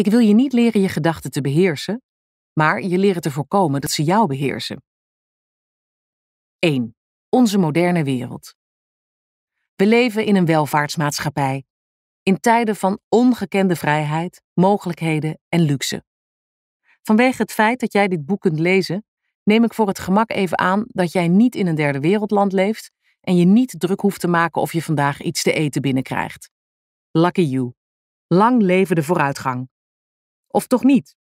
Ik wil je niet leren je gedachten te beheersen, maar je leren te voorkomen dat ze jou beheersen. 1. Onze moderne wereld. We leven in een welvaartsmaatschappij, in tijden van ongekende vrijheid, mogelijkheden en luxe. Vanwege het feit dat jij dit boek kunt lezen, neem ik voor het gemak even aan dat jij niet in een derde wereldland leeft en je niet druk hoeft te maken of je vandaag iets te eten binnenkrijgt. Lucky you. Lang leven de vooruitgang. Of toch niet?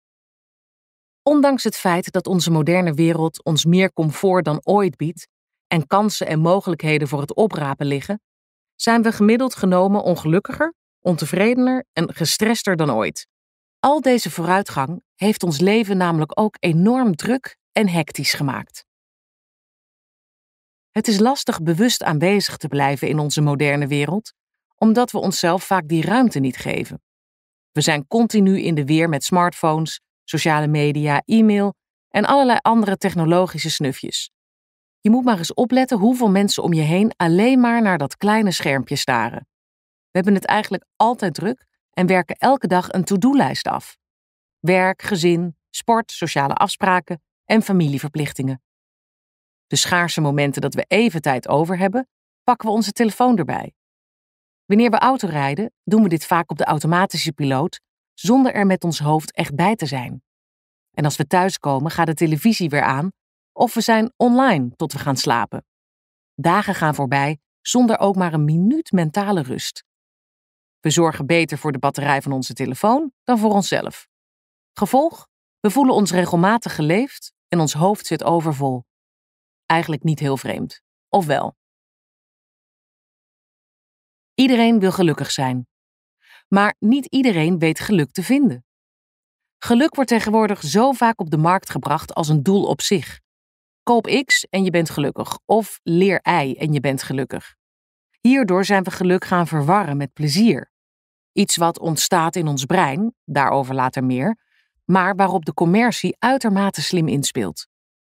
Ondanks het feit dat onze moderne wereld ons meer comfort dan ooit biedt en kansen en mogelijkheden voor het oprapen liggen, zijn we gemiddeld genomen ongelukkiger, ontevredener en gestrester dan ooit. Al deze vooruitgang heeft ons leven namelijk ook enorm druk en hectisch gemaakt. Het is lastig bewust aanwezig te blijven in onze moderne wereld, omdat we onszelf vaak die ruimte niet geven. We zijn continu in de weer met smartphones, sociale media, e-mail en allerlei andere technologische snufjes. Je moet maar eens opletten hoeveel mensen om je heen alleen maar naar dat kleine schermpje staren. We hebben het eigenlijk altijd druk en werken elke dag een to-do-lijst af. Werk, gezin, sport, sociale afspraken en familieverplichtingen. De schaarse momenten dat we even tijd over hebben, pakken we onze telefoon erbij. Wanneer we autorijden, doen we dit vaak op de automatische piloot, zonder er met ons hoofd echt bij te zijn. En als we thuiskomen, gaat de televisie weer aan of we zijn online tot we gaan slapen. Dagen gaan voorbij zonder ook maar een minuut mentale rust. We zorgen beter voor de batterij van onze telefoon dan voor onszelf. Gevolg? We voelen ons regelmatig geleefd en ons hoofd zit overvol. Eigenlijk niet heel vreemd. Of wel? Iedereen wil gelukkig zijn. Maar niet iedereen weet geluk te vinden. Geluk wordt tegenwoordig zo vaak op de markt gebracht als een doel op zich. Koop X en je bent gelukkig, of leer Y en je bent gelukkig. Hierdoor zijn we geluk gaan verwarren met plezier. Iets wat ontstaat in ons brein, daarover later meer, maar waarop de commercie uitermate slim inspeelt.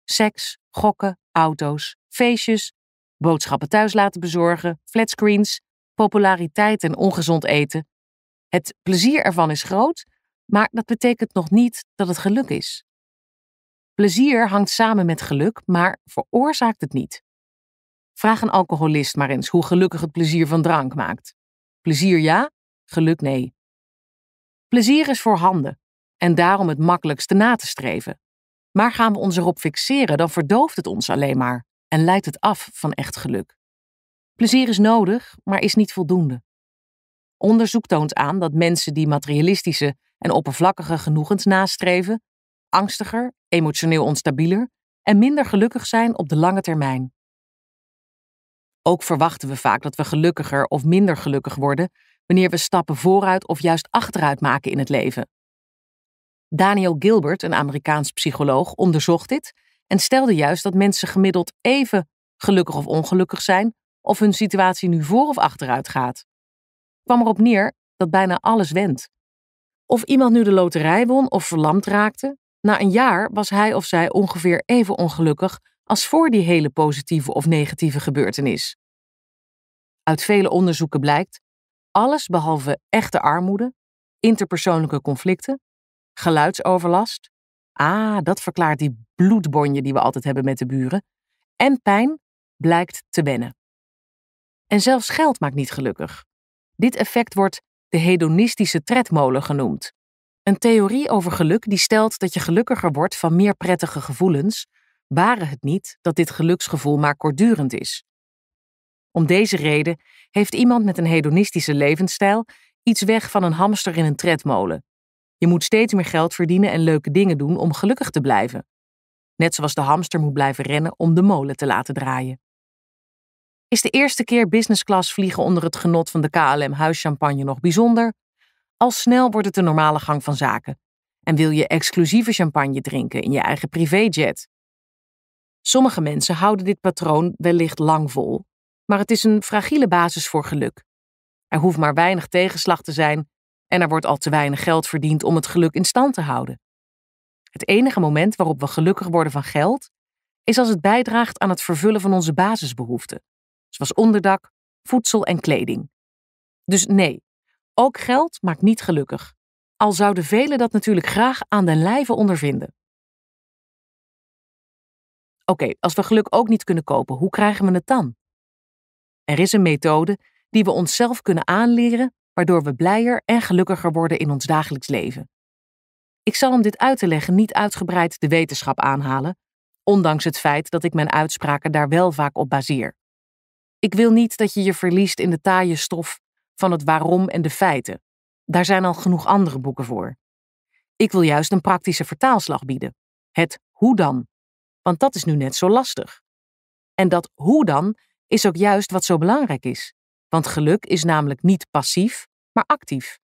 Seks, gokken, auto's, feestjes, boodschappen thuis laten bezorgen, flatscreens, populariteit en ongezond eten. Het plezier ervan is groot, maar dat betekent nog niet dat het geluk is. Plezier hangt samen met geluk, maar veroorzaakt het niet. Vraag een alcoholist maar eens hoe gelukkig het plezier van drank maakt. Plezier ja, geluk nee. Plezier is voorhanden en daarom het makkelijkste na te streven. Maar gaan we ons erop fixeren, dan verdooft het ons alleen maar en leidt het af van echt geluk. Plezier is nodig, maar is niet voldoende. Onderzoek toont aan dat mensen die materialistische en oppervlakkige genoegens nastreven, angstiger, emotioneel onstabieler en minder gelukkig zijn op de lange termijn. Ook verwachten we vaak dat we gelukkiger of minder gelukkig worden wanneer we stappen vooruit of juist achteruit maken in het leven. Daniel Gilbert, een Amerikaans psycholoog, onderzocht dit en stelde juist dat mensen gemiddeld even gelukkig of ongelukkig zijn of hun situatie nu voor of achteruit gaat. kwam erop neer dat bijna alles wendt. Of iemand nu de loterij won of verlamd raakte, na een jaar was hij of zij ongeveer even ongelukkig als voor die hele positieve of negatieve gebeurtenis. Uit vele onderzoeken blijkt: alles behalve echte armoede, interpersoonlijke conflicten, geluidsoverlast, ah, dat verklaart die bloedbonje die we altijd hebben met de buren, en pijn blijkt te wennen. En zelfs geld maakt niet gelukkig. Dit effect wordt de hedonistische tredmolen genoemd. Een theorie over geluk die stelt dat je gelukkiger wordt van meer prettige gevoelens, waren het niet dat dit geluksgevoel maar kortdurend is. Om deze reden heeft iemand met een hedonistische levensstijl iets weg van een hamster in een tredmolen. Je moet steeds meer geld verdienen en leuke dingen doen om gelukkig te blijven. Net zoals de hamster moet blijven rennen om de molen te laten draaien. Is de eerste keer business class vliegen onder het genot van de KLM huischampagne nog bijzonder? Al snel wordt het de normale gang van zaken. En wil je exclusieve champagne drinken in je eigen privéjet? Sommige mensen houden dit patroon wellicht lang vol, maar het is een fragiele basis voor geluk. Er hoeft maar weinig tegenslag te zijn en er wordt al te weinig geld verdiend om het geluk in stand te houden. Het enige moment waarop we gelukkig worden van geld is als het bijdraagt aan het vervullen van onze basisbehoeften zoals onderdak, voedsel en kleding. Dus nee, ook geld maakt niet gelukkig, al zouden velen dat natuurlijk graag aan den lijve ondervinden. Oké, als we geluk ook niet kunnen kopen, hoe krijgen we het dan? Er is een methode die we onszelf kunnen aanleren, waardoor we blijer en gelukkiger worden in ons dagelijks leven. Ik zal om dit uit te leggen niet uitgebreid de wetenschap aanhalen, ondanks het feit dat ik mijn uitspraken daar wel vaak op baseer. Ik wil niet dat je je verliest in de taaie stof van het waarom en de feiten. Daar zijn al genoeg andere boeken voor. Ik wil juist een praktische vertaalslag bieden. Het hoe dan. Want dat is nu net zo lastig. En dat hoe dan is ook juist wat zo belangrijk is. Want geluk is namelijk niet passief, maar actief.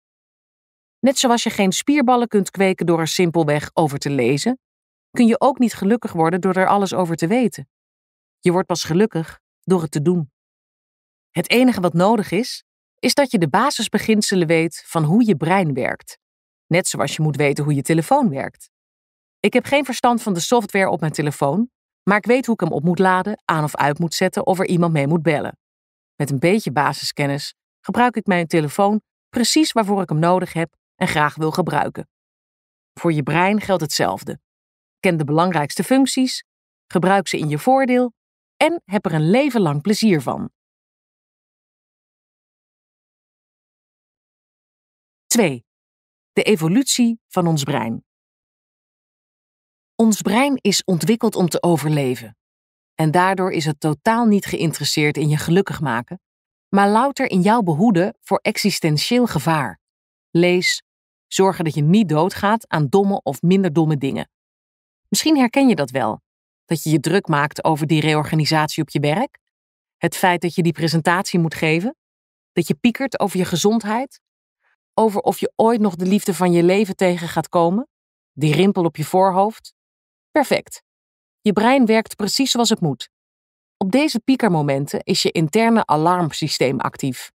Net zoals je geen spierballen kunt kweken door er simpelweg over te lezen, kun je ook niet gelukkig worden door er alles over te weten. Je wordt pas gelukkig door het te doen. Het enige wat nodig is, is dat je de basisbeginselen weet van hoe je brein werkt. Net zoals je moet weten hoe je telefoon werkt. Ik heb geen verstand van de software op mijn telefoon, maar ik weet hoe ik hem op moet laden, aan of uit moet zetten of er iemand mee moet bellen. Met een beetje basiskennis gebruik ik mijn telefoon precies waarvoor ik hem nodig heb en graag wil gebruiken. Voor je brein geldt hetzelfde. Ken de belangrijkste functies, gebruik ze in je voordeel en heb er een leven lang plezier van. 2. De evolutie van ons brein. Ons brein is ontwikkeld om te overleven. En daardoor is het totaal niet geïnteresseerd in je gelukkig maken, maar louter in jouw behoeden voor existentieel gevaar. Lees, zorgen dat je niet doodgaat aan domme of minder domme dingen. Misschien herken je dat wel, dat je je druk maakt over die reorganisatie op je werk, het feit dat je die presentatie moet geven, dat je piekert over je gezondheid over of je ooit nog de liefde van je leven tegen gaat komen? Die rimpel op je voorhoofd? Perfect. Je brein werkt precies zoals het moet. Op deze piekermomenten is je interne alarmsysteem actief.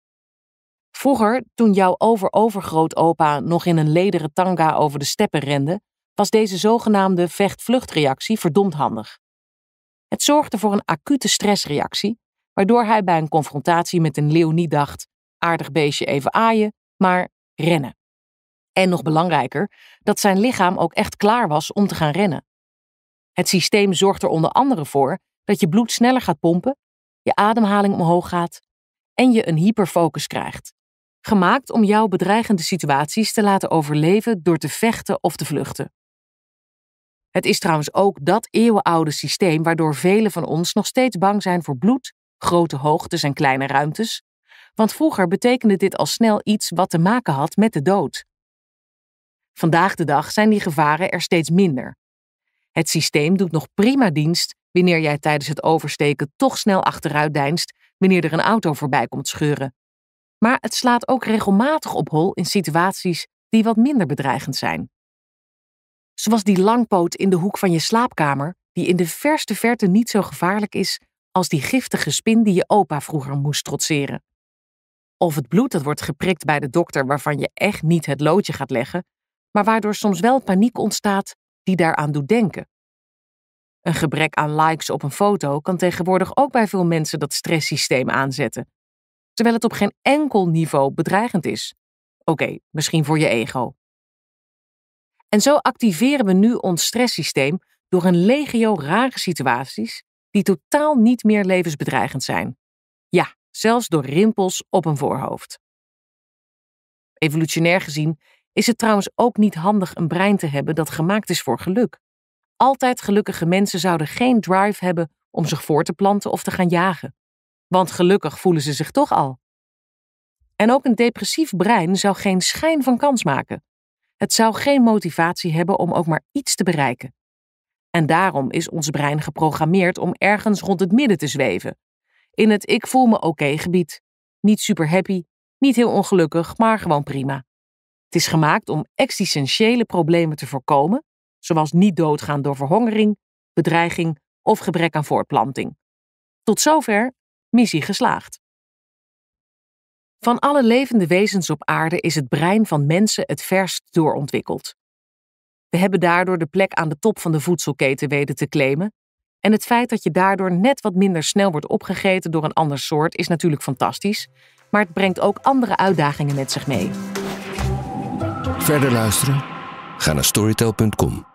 Vroeger, toen jouw over-overgrootopa nog in een lederen tanga over de steppen rende, was deze zogenaamde vecht-vluchtreactie verdomd handig. Het zorgde voor een acute stressreactie, waardoor hij bij een confrontatie met een leeuw niet dacht: aardig beestje even aaien, maar rennen. En nog belangrijker, dat zijn lichaam ook echt klaar was om te gaan rennen. Het systeem zorgt er onder andere voor dat je bloed sneller gaat pompen, je ademhaling omhoog gaat en je een hyperfocus krijgt. Gemaakt om jouw bedreigende situaties te laten overleven door te vechten of te vluchten. Het is trouwens ook dat eeuwenoude systeem waardoor velen van ons nog steeds bang zijn voor bloed, grote hoogtes en kleine ruimtes, want vroeger betekende dit al snel iets wat te maken had met de dood. Vandaag de dag zijn die gevaren er steeds minder. Het systeem doet nog prima dienst wanneer jij tijdens het oversteken toch snel achteruit deinst wanneer er een auto voorbij komt scheuren. Maar het slaat ook regelmatig op hol in situaties die wat minder bedreigend zijn. Zoals die langpoot in de hoek van je slaapkamer, die in de verste verte niet zo gevaarlijk is als die giftige spin die je opa vroeger moest trotseren. Of het bloed dat wordt geprikt bij de dokter waarvan je echt niet het loodje gaat leggen, maar waardoor soms wel paniek ontstaat die daaraan doet denken. Een gebrek aan likes op een foto kan tegenwoordig ook bij veel mensen dat stresssysteem aanzetten, terwijl het op geen enkel niveau bedreigend is. Oké, misschien voor je ego. En zo activeren we nu ons stresssysteem door een legio rare situaties die totaal niet meer levensbedreigend zijn. Ja, zelfs door rimpels op een voorhoofd. Evolutionair gezien is het trouwens ook niet handig een brein te hebben dat gemaakt is voor geluk. Altijd gelukkige mensen zouden geen drive hebben om zich voor te planten of te gaan jagen. Want gelukkig voelen ze zich toch al. En ook een depressief brein zou geen schijn van kans maken. Het zou geen motivatie hebben om ook maar iets te bereiken. En daarom is ons brein geprogrammeerd om ergens rond het midden te zweven, in het ik voel me oké gebied. Niet super happy, niet heel ongelukkig, maar gewoon prima. Het is gemaakt om existentiële problemen te voorkomen, zoals niet doodgaan door verhongering, bedreiging of gebrek aan voortplanting. Tot zover, missie geslaagd. Van alle levende wezens op aarde is het brein van mensen het verst doorontwikkeld. We hebben daardoor de plek aan de top van de voedselketen weten te claimen en het feit dat je daardoor net wat minder snel wordt opgegeten door een ander soort is natuurlijk fantastisch, maar het brengt ook andere uitdagingen met zich mee. Verder luisteren? Ga naar storytel.com.